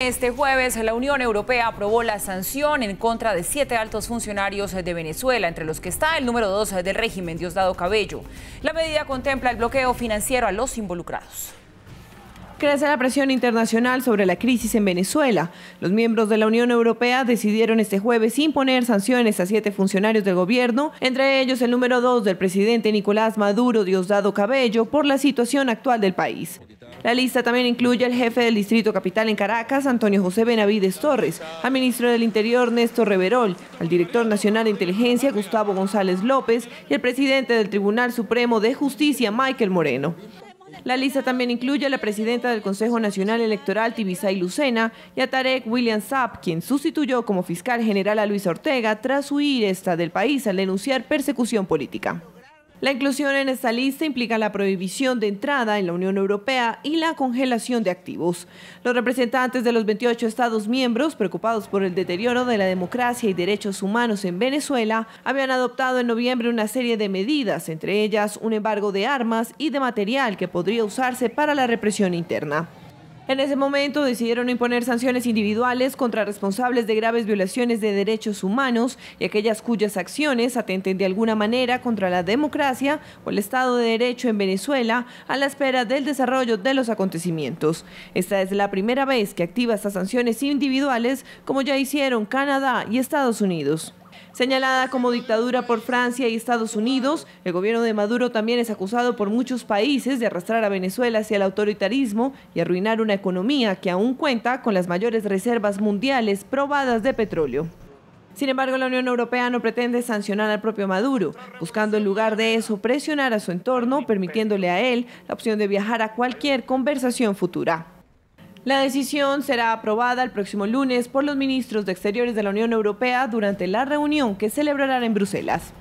Este jueves la Unión Europea aprobó la sanción en contra de siete altos funcionarios de Venezuela, entre los que está el número dos del régimen, Diosdado Cabello. La medida contempla el bloqueo financiero a los involucrados. Crece la presión internacional sobre la crisis en Venezuela. Los miembros de la Unión Europea decidieron este jueves imponer sanciones a siete funcionarios del gobierno, entre ellos el número dos del presidente Nicolás Maduro, Diosdado Cabello, por la situación actual del país. La lista también incluye al jefe del Distrito Capital en Caracas, Antonio José Benavides Torres, al ministro del Interior, Néstor Reverol, al director nacional de Inteligencia, Gustavo González López, y al presidente del Tribunal Supremo de Justicia, Michael Moreno. La lista también incluye a la presidenta del Consejo Nacional Electoral, Tibisay Lucena, y a Tarek William Saab, quien sustituyó como fiscal general a Luis Ortega tras huir esta del país al denunciar persecución política. La inclusión en esta lista implica la prohibición de entrada en la Unión Europea y la congelación de activos. Los representantes de los 28 Estados miembros, preocupados por el deterioro de la democracia y derechos humanos en Venezuela, habían adoptado en noviembre una serie de medidas, entre ellas un embargo de armas y de material que podría usarse para la represión interna. En ese momento decidieron imponer sanciones individuales contra responsables de graves violaciones de derechos humanos y aquellas cuyas acciones atenten de alguna manera contra la democracia o el Estado de Derecho en Venezuela a la espera del desarrollo de los acontecimientos. Esta es la primera vez que activa estas sanciones individuales como ya hicieron Canadá y Estados Unidos. Señalada como dictadura por Francia y Estados Unidos, el gobierno de Maduro también es acusado por muchos países de arrastrar a Venezuela hacia el autoritarismo y arruinar una economía que aún cuenta con las mayores reservas mundiales probadas de petróleo. Sin embargo, la Unión Europea no pretende sancionar al propio Maduro, buscando en lugar de eso presionar a su entorno, permitiéndole a él la opción de viajar a cualquier conversación futura. La decisión será aprobada el próximo lunes por los ministros de Exteriores de la Unión Europea durante la reunión que celebrarán en Bruselas.